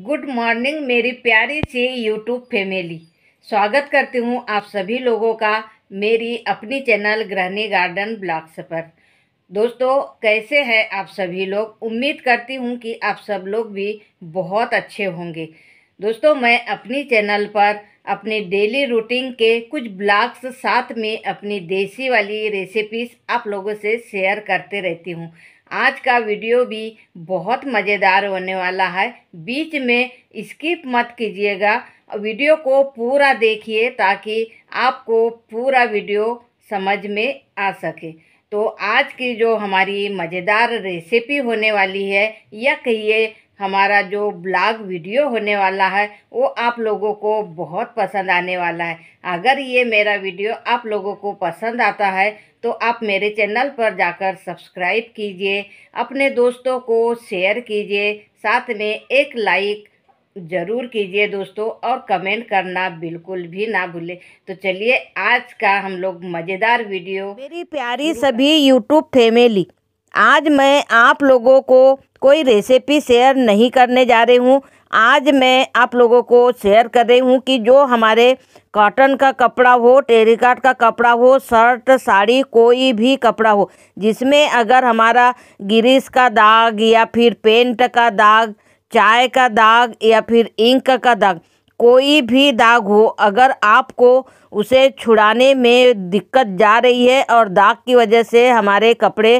good morning मेरी प्यारी सी YouTube family स्वागत करती हूँ आप सभी लोगों का मेरी अपनी चैनल ग्रहणी गार्डन ब्लॉग्स पर दोस्तों कैसे हैं आप सभी लोग उम्मीद करती हूँ कि आप सब लोग भी बहुत अच्छे होंगे दोस्तों मैं अपनी चैनल पर अपने डेली रूटीन के कुछ ब्लॉग्स साथ में अपनी देसी वाली रेसिपीज़ आप लोगों से शेयर करते रहती हूँ आज का वीडियो भी बहुत मज़ेदार होने वाला है बीच में स्किप मत कीजिएगा वीडियो को पूरा देखिए ताकि आपको पूरा वीडियो समझ में आ सके तो आज की जो हमारी मज़ेदार रेसिपी होने वाली है या कहिए हमारा जो ब्लॉग वीडियो होने वाला है वो आप लोगों को बहुत पसंद आने वाला है अगर ये मेरा वीडियो आप लोगों को पसंद आता है तो आप मेरे चैनल पर जाकर सब्सक्राइब कीजिए अपने दोस्तों को शेयर कीजिए साथ में एक लाइक ज़रूर कीजिए दोस्तों और कमेंट करना बिल्कुल भी ना भूले तो चलिए आज का हम लोग मज़ेदार वीडियो मेरी प्यारी सभी यूट्यूब फैमिली आज मैं आप लोगों को कोई रेसिपी शेयर नहीं करने जा रही हूँ आज मैं आप लोगों को शेयर कर रही हूँ कि जो हमारे कॉटन का कपड़ा हो टेरिकाट का कपड़ा हो शर्ट साड़ी कोई भी कपड़ा हो जिसमें अगर हमारा गिरीस का दाग या फिर पेंट का दाग चाय का दाग या फिर इंक का दाग कोई भी दाग हो अगर आपको उसे छुड़ाने में दिक्कत जा रही है और दाग की वजह से हमारे कपड़े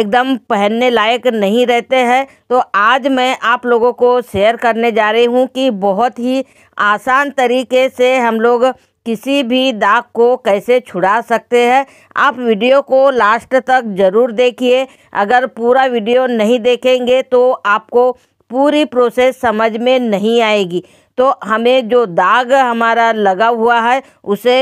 एकदम पहनने लायक नहीं रहते हैं तो आज मैं आप लोगों को शेयर करने जा रही हूँ कि बहुत ही आसान तरीके से हम लोग किसी भी दाग को कैसे छुड़ा सकते हैं आप वीडियो को लास्ट तक ज़रूर देखिए अगर पूरा वीडियो नहीं देखेंगे तो आपको पूरी प्रोसेस समझ में नहीं आएगी तो हमें जो दाग हमारा लगा हुआ है उसे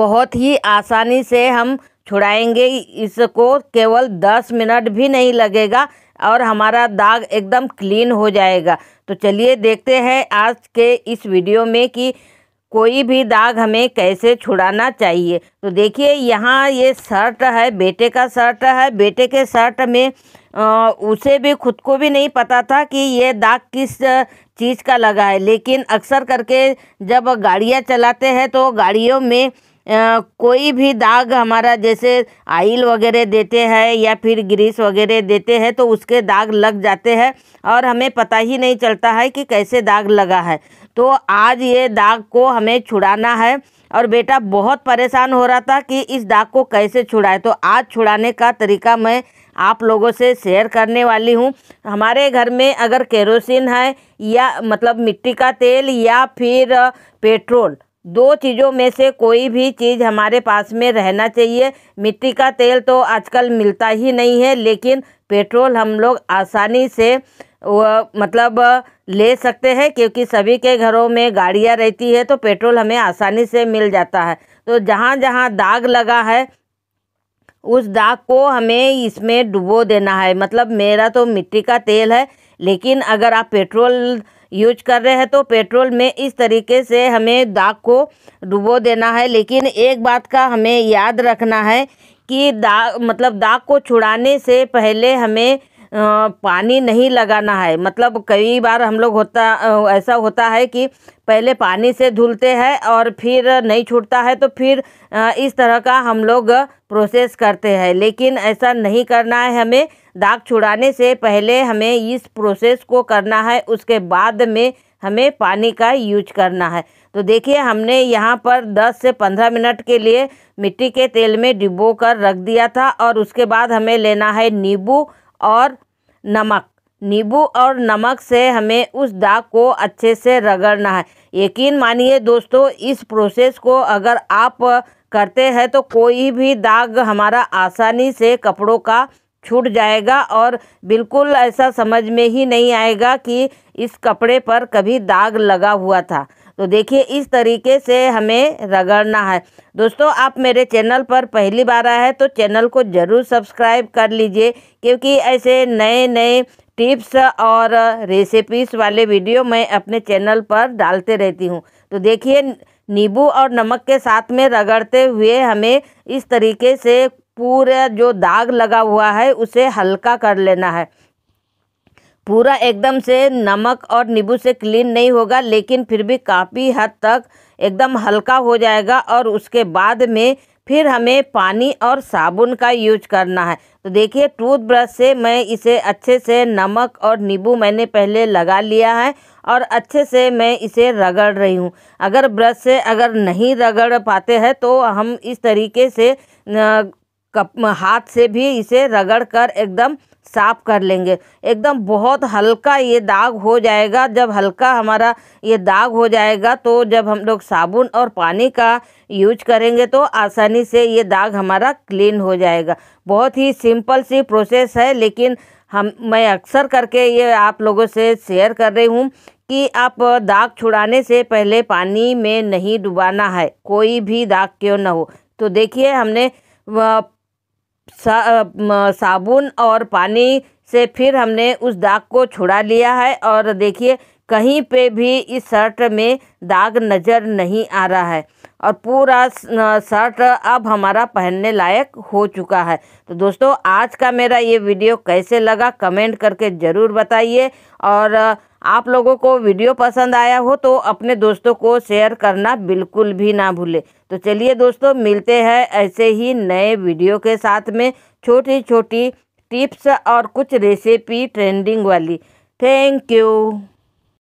बहुत ही आसानी से हम छुड़ाएंगे इसको केवल दस मिनट भी नहीं लगेगा और हमारा दाग एकदम क्लीन हो जाएगा तो चलिए देखते हैं आज के इस वीडियो में कि कोई भी दाग हमें कैसे छुड़ाना चाहिए तो देखिए यहाँ ये शर्ट है बेटे का शर्ट है बेटे के शर्ट में आ, उसे भी खुद को भी नहीं पता था कि ये दाग किस चीज़ का लगा है लेकिन अक्सर करके जब गाड़ियाँ चलाते हैं तो गाड़ियों में आ, कोई भी दाग हमारा जैसे आइल वगैरह देते हैं या फिर ग्रीस वगैरह देते हैं तो उसके दाग लग जाते हैं और हमें पता ही नहीं चलता है कि कैसे दाग लगा है तो आज ये दाग को हमें छुड़ाना है और बेटा बहुत परेशान हो रहा था कि इस दाग को कैसे छुड़ाए तो आज छुड़ाने का तरीका मैं आप लोगों से शेयर करने वाली हूँ हमारे घर में अगर केरोसिन है या मतलब मिट्टी का तेल या फिर पेट्रोल दो चीज़ों में से कोई भी चीज़ हमारे पास में रहना चाहिए मिट्टी का तेल तो आजकल मिलता ही नहीं है लेकिन पेट्रोल हम लोग आसानी से मतलब ले सकते हैं क्योंकि सभी के घरों में गाड़ियाँ रहती है तो पेट्रोल हमें आसानी से मिल जाता है तो जहाँ जहाँ दाग लगा है उस दाग को हमें इसमें डुबो देना है मतलब मेरा तो मिट्टी का तेल है लेकिन अगर आप पेट्रोल यूज कर रहे हैं तो पेट्रोल में इस तरीके से हमें दाग को डुबो देना है लेकिन एक बात का हमें याद रखना है कि दाग मतलब दाग को छुड़ाने से पहले हमें पानी नहीं लगाना है मतलब कई बार हम लोग होता ऐसा होता है कि पहले पानी से धुलते हैं और फिर नहीं छूटता है तो फिर इस तरह का हम लोग प्रोसेस करते हैं लेकिन ऐसा नहीं करना है हमें दाग छुड़ाने से पहले हमें इस प्रोसेस को करना है उसके बाद में हमें पानी का यूज करना है तो देखिए हमने यहाँ पर 10 से 15 मिनट के लिए मिट्टी के तेल में डिबो कर रख दिया था और उसके बाद हमें लेना है नींबू और नमक नींबू और नमक से हमें उस दाग को अच्छे से रगड़ना है यकीन मानिए दोस्तों इस प्रोसेस को अगर आप करते हैं तो कोई भी दाग हमारा आसानी से कपड़ों का छूट जाएगा और बिल्कुल ऐसा समझ में ही नहीं आएगा कि इस कपड़े पर कभी दाग लगा हुआ था तो देखिए इस तरीके से हमें रगड़ना है दोस्तों आप मेरे चैनल पर पहली बार आए हैं तो चैनल को ज़रूर सब्सक्राइब कर लीजिए क्योंकि ऐसे नए नए टिप्स और रेसिपीज़ वाले वीडियो मैं अपने चैनल पर डालते रहती हूँ तो देखिए नींबू और नमक के साथ में रगड़ते हुए हमें इस तरीके से पूरा जो दाग लगा हुआ है उसे हल्का कर लेना है पूरा एकदम से नमक और नींबू से क्लीन नहीं होगा लेकिन फिर भी काफ़ी हद तक एकदम हल्का हो जाएगा और उसके बाद में फिर हमें पानी और साबुन का यूज करना है तो देखिए टूथब्रश से मैं इसे अच्छे से नमक और नींबू मैंने पहले लगा लिया है और अच्छे से मैं इसे रगड़ रही हूँ अगर ब्रश से अगर नहीं रगड़ पाते हैं तो हम इस तरीके से कप हाथ से भी इसे रगड़ कर एकदम साफ कर लेंगे एकदम बहुत हल्का ये दाग हो जाएगा जब हल्का हमारा ये दाग हो जाएगा तो जब हम लोग साबुन और पानी का यूज करेंगे तो आसानी से ये दाग हमारा क्लीन हो जाएगा बहुत ही सिंपल सी प्रोसेस है लेकिन हम मैं अक्सर करके ये आप लोगों से शेयर कर रही हूँ कि आप दाग छुड़ाने से पहले पानी में नहीं डुबाना है कोई भी दाग क्यों ना हो तो देखिए हमने सा, साबुन और पानी से फिर हमने उस दाग को छुड़ा लिया है और देखिए कहीं पे भी इस शर्ट में दाग नज़र नहीं आ रहा है और पूरा शर्ट अब हमारा पहनने लायक हो चुका है तो दोस्तों आज का मेरा ये वीडियो कैसे लगा कमेंट करके ज़रूर बताइए और आप लोगों को वीडियो पसंद आया हो तो अपने दोस्तों को शेयर करना बिल्कुल भी ना भूलें तो चलिए दोस्तों मिलते हैं ऐसे ही नए वीडियो के साथ में छोटी छोटी टिप्स और कुछ रेसिपी ट्रेंडिंग वाली थैंक यू